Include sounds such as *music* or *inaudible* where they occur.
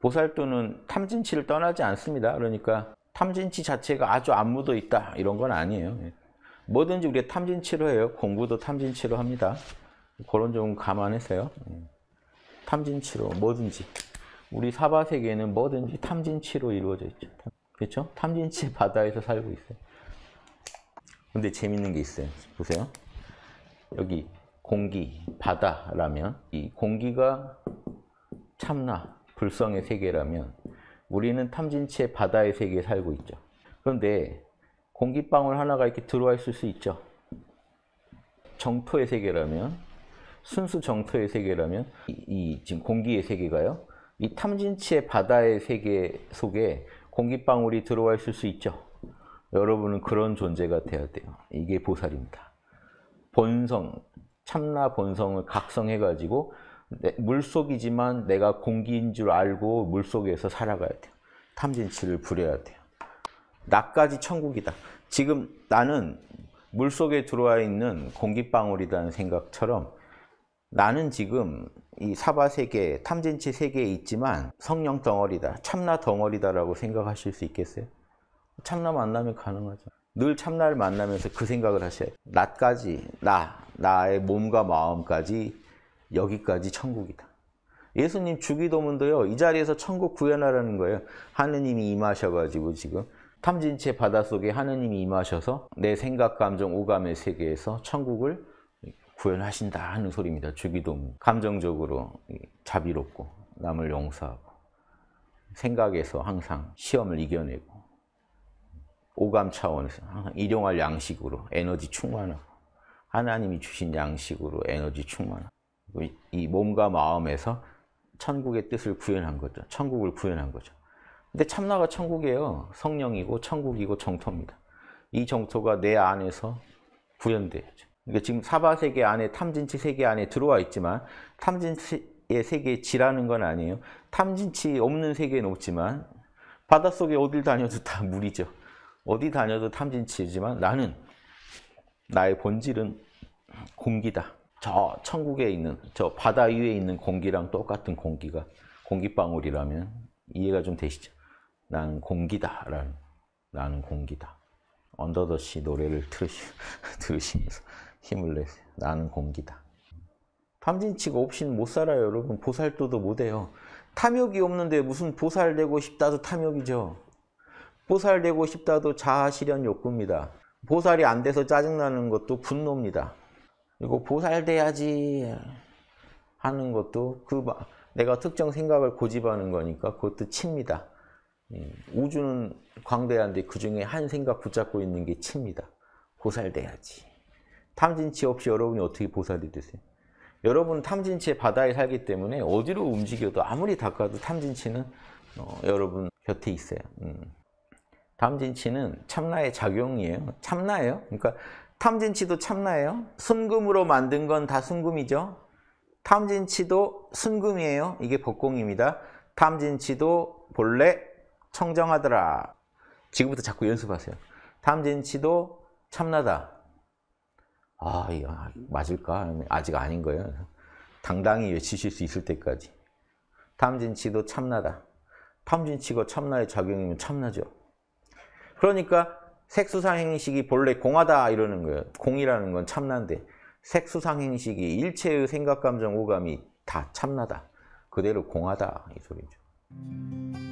보살도는 탐진치를 떠나지 않습니다. 그러니까 탐진치 자체가 아주 안 묻어 있다 이런 건 아니에요. 예. 뭐든지 우리가 탐진치로 해요. 공부도 탐진치로 합니다. 그런 점 감안해서요. 예. 탐진치로 뭐든지 우리 사바 세계는 뭐든지 탐진치로 이루어져 있죠. 그렇죠? 탐진치 *laughs* 바다에서 살고 있어요. 근데 재밌는 게 있어요. 보세요. 여기 공기, 바다라면 이 공기가 참나, 불성의 세계라면 우리는 탐진치의 바다의 세계에 살고 있죠. 그런데 공기방울 하나가 이렇게 들어와 있을 수 있죠. 정토의 세계라면 순수 정토의 세계라면 이, 이 지금 공기의 세계가요. 이 탐진치의 바다의 세계 속에 공기방울이 들어와 있을 수 있죠. 여러분은 그런 존재가 돼야 돼요. 이게 보살입니다. 본성, 참나 본성을 각성해가지고 물속이지만 내가 공기인 줄 알고 물속에서 살아가야 돼요. 탐진치를 부려야 돼요. 나까지 천국이다. 지금 나는 물속에 들어와 있는 공기방울이라는 생각처럼 나는 지금 이 사바 세계, 탐진치 세계에 있지만 성령 덩어리다, 참나 덩어리다라고 생각하실 수 있겠어요? 참나 만나면 가능하죠. 늘 참나를 만나면서 그 생각을 하셔야 돼요. 나까지, 나, 나의 몸과 마음까지 여기까지 천국이다. 예수님 주기도문도요. 이 자리에서 천국 구현하라는 거예요. 하느님이 임하셔가지고 지금 탐진체 바닷속에 하느님이 임하셔서 내 생각, 감정, 오감의 세계에서 천국을 구현하신다 하는 소리입니다. 주기도문. 감정적으로 자비롭고 남을 용서하고 생각에서 항상 시험을 이겨내고 오감 차원에서 항상 일용할 양식으로 에너지 충만하고 하나님이 주신 양식으로 에너지 충만하고 뭐 이 몸과 마음에서 천국의 뜻을 구현한 거죠. 천국을 구현한 거죠. 근데 참나가 천국이에요. 성령이고 천국이고 정토입니다. 이 정토가 내 안에서 구현돼죠 그러니까 지금 사바 세계 안에 탐진치 세계 안에 들어와 있지만 탐진치의 세계에 지라는 건 아니에요. 탐진치 없는 세계는 없지만 바닷속에 어딜 다녀도 다 물이죠. 어디 다녀도 탐진치지만 나는 나의 본질은 공기다. 저 천국에 있는 저 바다 위에 있는 공기랑 똑같은 공기가 공기방울이라면 이해가 좀 되시죠? 나는 공기다. 라는, 나는 공기다. 언더더시 노래를 들으시, *laughs* 들으시면서 힘을 내세요. 나는 공기다. 탐진치가 없이는 못 살아요, 여러분. 보살도도 못 해요. 탐욕이 없는데 무슨 보살되고 싶다도 탐욕이죠. 보살되고 싶다도 자아실현 욕구입니다. 보살이 안 돼서 짜증나는 것도 분노입니다. 이거 보살돼야지 하는 것도 그 내가 특정 생각을 고집하는 거니까 그것도 칩니다. 예, 우주는 광대한데 그 중에 한 생각 붙잡고 있는 게 칩니다. 보살돼야지. 탐진치 없이 여러분이 어떻게 보살이 되세요? 여러분은 탐진치의 바다에 살기 때문에 어디로 움직여도 아무리 닦아도 탐진치는 어, 여러분 곁에 있어요. 음. 탐진치는 참나의 작용이에요. 참나예요. 그러니까 탐진치도 참나예요. 순금으로 만든 건 다 순금이죠. 탐진치도 순금이에요. 이게 복공입니다. 탐진치도 본래 청정하더라. 지금부터 자꾸 연습하세요. 탐진치도 참나다. 아, 이거 맞을까? 아직 아닌 거예요. 당당히 외치실 수 있을 때까지. 탐진치도 참나다. 탐진치가 참나의 작용이면 참나죠. 그러니까 색수상행식이 본래 공하다 이러는 거예요. 공이라는 건 참나인데 색수상행식이 일체의 생각, 감정, 오감이 다 참나다. 그대로 공하다 이 소리죠.